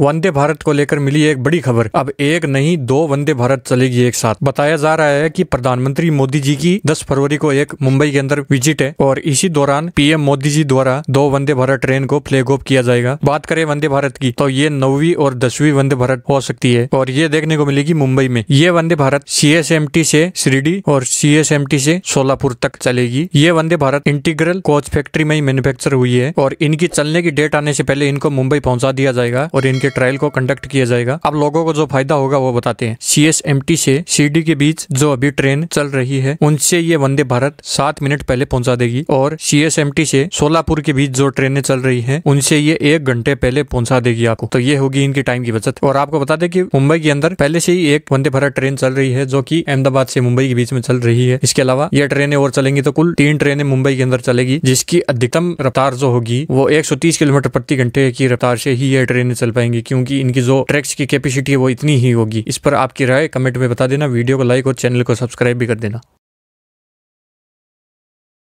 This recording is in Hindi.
वंदे भारत को लेकर मिली एक बड़ी खबर अब एक नहीं दो वंदे भारत चलेगी एक साथ बताया जा रहा है कि प्रधानमंत्री मोदी जी की 10 फरवरी को एक मुंबई के अंदर विजिट है और इसी दौरान पीएम मोदी जी द्वारा दो वंदे भारत ट्रेन को फ्लैग ऑफ किया जाएगा बात करें वंदे भारत की तो ये नौवीं और दसवीं वंदे भारत हो सकती है और ये देखने को मिलेगी मुंबई में ये Vande Bharat C S M T से श्रीडी और सी एस एम टी से सोलापुर तक चलेगी ये Vande Bharat integral coach factory में ही मैन्युफैक्चर हुई है और इनकी चलने की डेट आने से पहले इनको मुंबई पहुंचा दिया जाएगा और इनके ट्रायल को कंडक्ट किया जाएगा आप लोगों को जो फायदा होगा वो बताते हैं सी एस एम टी से सी के बीच जो अभी ट्रेन चल रही है उनसे ये वंदे भारत सात मिनट पहले पहुंचा देगी और सी एस एम टी से सोलापुर के बीच जो ट्रेनें चल रही है उनसे ये एक घंटे पहले पहुंचा देगी आपको तो ये होगी इनकी टाइम की बचत और आपको बता दें कि मुंबई के अंदर पहले से ही एक वंदे भारत ट्रेन चल रही है जो की अहमदाबाद से मुंबई के बीच में चल रही है इसके अलावा ये ट्रेनें और चलेंगी तो कुल तीन ट्रेनें मुंबई के अंदर चलेगी जिसकी अधिकतम रफ्तार जो होगी वो तीस किलोमीटर प्रति घंटे की रफ्तार से ही ये ट्रेनें चल पाएंगी होगी क्योंकि इनकी जो ट्रैक्स की कैपेसिटी है वो इतनी ही होगी इस पर आपकी राय कमेंट में बता देना वीडियो को लाइक और चैनल को सब्सक्राइब भी कर देना